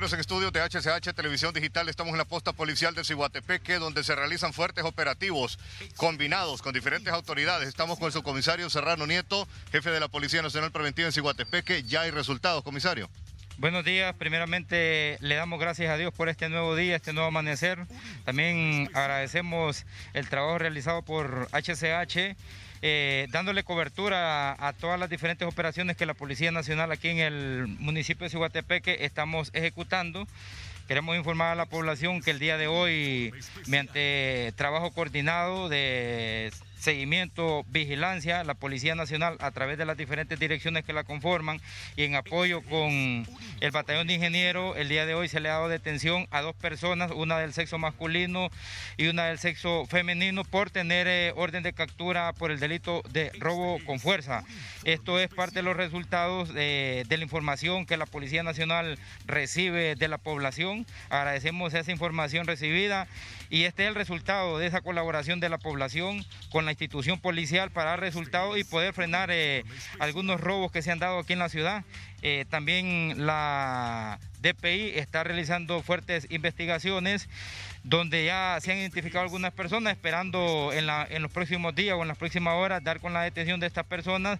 en estudios de HCH Televisión Digital estamos en la posta policial de Cihuatepeque, donde se realizan fuertes operativos combinados con diferentes autoridades. Estamos con el subcomisario Serrano Nieto, jefe de la Policía Nacional Preventiva en Cihuatepeque. Ya hay resultados, comisario. Buenos días, primeramente le damos gracias a Dios por este nuevo día, este nuevo amanecer. También agradecemos el trabajo realizado por HCH eh, dándole cobertura a, todas las diferentes operaciones que la Policía Nacional aquí en el municipio de Cihuatepeque estamos ejecutando. Queremos informar a la población que el día de hoy, mediante trabajo coordinado de seguimiento, vigilancia, la Policía Nacional a través de las diferentes direcciones que la conforman y en apoyo con el Batallón de Ingenieros, el día de hoy se le ha dado detención a dos personas, una del sexo masculino y una del sexo femenino, por tener eh, orden de captura por el delito delito de robo con fuerza. Esto es parte de los resultados eh, de, la información que la Policía Nacional recibe de la población. Agradecemos esa información recibida y este es el resultado de esa colaboración de la población con la institución policial para dar resultados y poder frenar eh, algunos robos que se han dado aquí en la ciudad. Eh, también la DPI está realizando fuertes investigaciones donde ya se han identificado algunas personas, esperando en, los próximos días o en las próximas horas dar con la detención de estas personas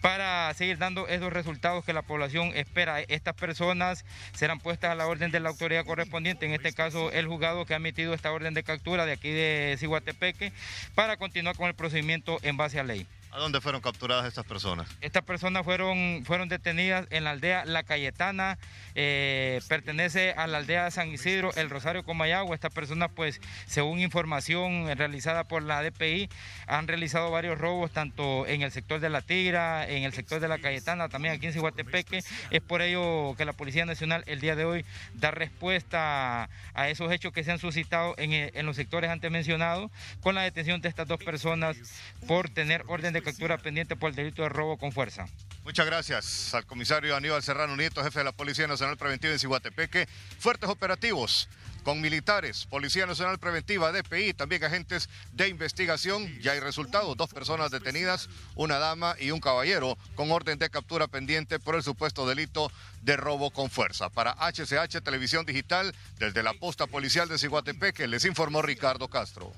para seguir dando esos resultados que la población espera. Estas personas serán puestas a la orden de la autoridad correspondiente, en este caso el juzgado que ha emitido esta orden de captura de aquí de Ciguatepeque, para continuar con el procedimiento en base a ley. ¿A dónde fueron capturadas estas personas? Estas personas fueron, fueron detenidas en la aldea La Cayetana, eh, pertenece a la aldea San Isidro, El Rosario Comayagua. Estas personas, pues, según información realizada por la DPI, han realizado varios robos, tanto en el sector de La Tigra, en el sector de La Cayetana, también aquí en Cihuatepeque. Es por ello que la Policía Nacional el día de hoy da respuesta a esos hechos que se han suscitado en, en los sectores antes mencionados, con la detención de estas dos personas por tener orden de captura pendiente por el delito de robo con fuerza. Muchas gracias al comisario Aníbal Serrano Nieto, jefe de la Policía Nacional Preventiva en Cihuatepeque. Fuertes operativos con militares, Policía Nacional Preventiva, DPI, también agentes de investigación. Ya hay resultados, dos personas detenidas, una dama y un caballero, con orden de captura pendiente por el supuesto delito de robo con fuerza. Para HCH Televisión Digital, desde la posta policial de Cihuatepeque, les informó Ricardo Castro.